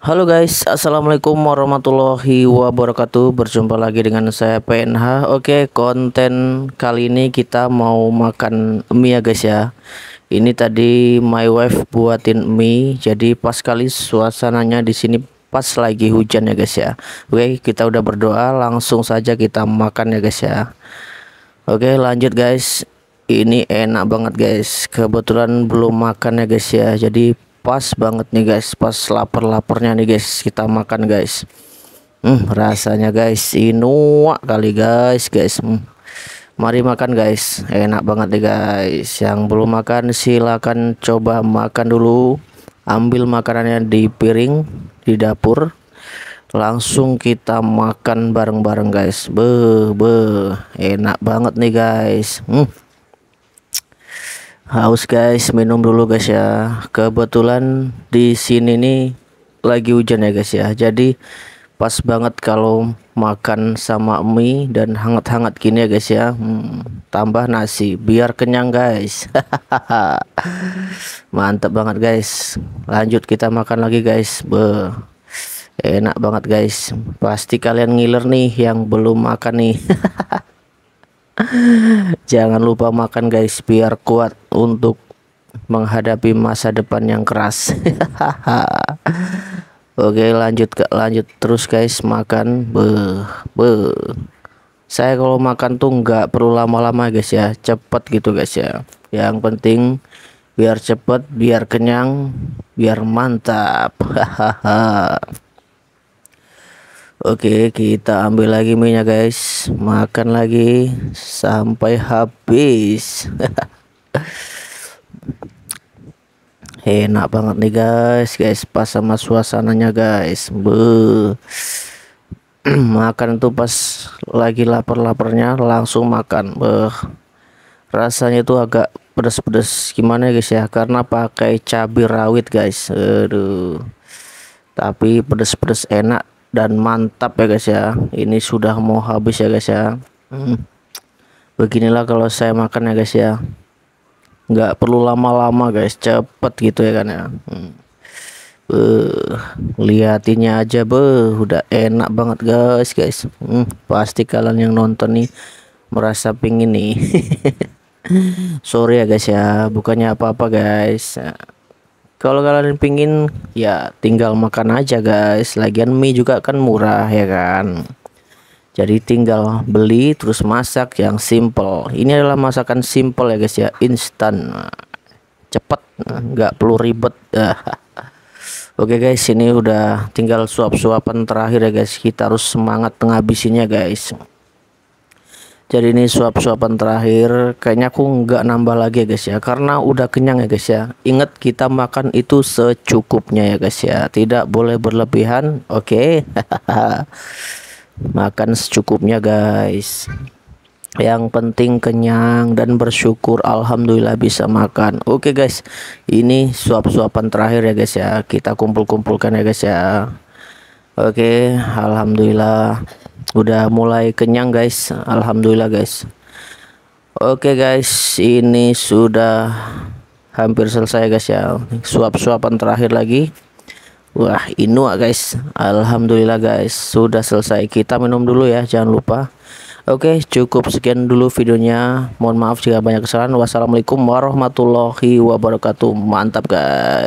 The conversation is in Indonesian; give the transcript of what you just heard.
Halo guys, assalamualaikum warahmatullahi wabarakatuh. Berjumpa lagi dengan saya PNH. Oke, konten kali ini kita mau makan mie ya guys ya. Ini tadi my wife buatin mie, jadi pas kali suasananya di sini pas lagi hujan ya guys ya. Oke, kita udah berdoa, langsung saja kita makan ya guys ya. Oke, lanjut guys. Ini enak banget guys. Kebetulan belum makan ya guys ya, jadi pas banget nih guys pas lapar-laparnya nih guys kita makan guys hmm, rasanya guys inuak kali guys guys hmm. mari makan guys enak banget nih guys yang belum makan silakan coba makan dulu ambil makanannya di piring di dapur langsung kita makan bareng-bareng guys be be enak banget nih guys hmm haus guys minum dulu guys ya kebetulan di sini nih lagi hujan ya guys ya jadi pas banget kalau makan sama mie dan hangat-hangat gini ya guys ya hmm, tambah nasi biar kenyang guys mantap banget guys lanjut kita makan lagi guys Be enak banget guys pasti kalian ngiler nih yang belum makan nih jangan lupa makan guys biar kuat untuk menghadapi masa depan yang keras. Oke, lanjut ke lanjut terus guys, makan. Be, be. Saya kalau makan tuh nggak perlu lama-lama guys ya, cepet gitu guys ya. Yang penting biar cepet, biar kenyang, biar mantap. Oke, kita ambil lagi minyak guys. Makan lagi sampai habis. enak banget nih guys guys pas sama suasananya guys Be makan itu pas lagi lapar-laparnya langsung makan beh rasanya itu agak pedes-pedes gimana ya, guys ya karena pakai cabai rawit guys aduh tapi pedes-pedes enak dan mantap ya guys ya ini sudah mau habis ya guys ya hmm. beginilah kalau saya makan ya guys ya nggak perlu lama-lama guys cepet gitu ya kan ya hmm. uh, liatinnya aja be udah enak banget guys guys hmm, pasti kalian yang nonton nih merasa pingin nih sorry ya guys ya bukannya apa-apa guys kalau kalian pingin ya tinggal makan aja guys lagian mie juga kan murah ya kan jadi tinggal beli terus masak yang simple ini adalah masakan simple ya guys ya instan cepet nggak perlu ribet Oke guys ini udah tinggal suap-suapan terakhir ya guys kita harus semangat menghabisinya guys jadi ini suap-suapan terakhir kayaknya aku nggak nambah lagi ya guys ya karena udah kenyang ya guys ya ingat kita makan itu secukupnya ya guys ya tidak boleh berlebihan oke okay? makan secukupnya guys yang penting kenyang dan bersyukur Alhamdulillah bisa makan Oke okay guys ini suap-suapan terakhir ya guys ya kita kumpul-kumpulkan ya guys ya Oke okay, Alhamdulillah udah mulai kenyang guys Alhamdulillah guys Oke okay guys ini sudah hampir selesai guys ya suap-suapan terakhir lagi Wah, Inua guys. Alhamdulillah guys, sudah selesai. Kita minum dulu ya, jangan lupa. Oke, cukup sekian dulu videonya. Mohon maaf jika banyak kesalahan. Wassalamualaikum warahmatullahi wabarakatuh. Mantap guys.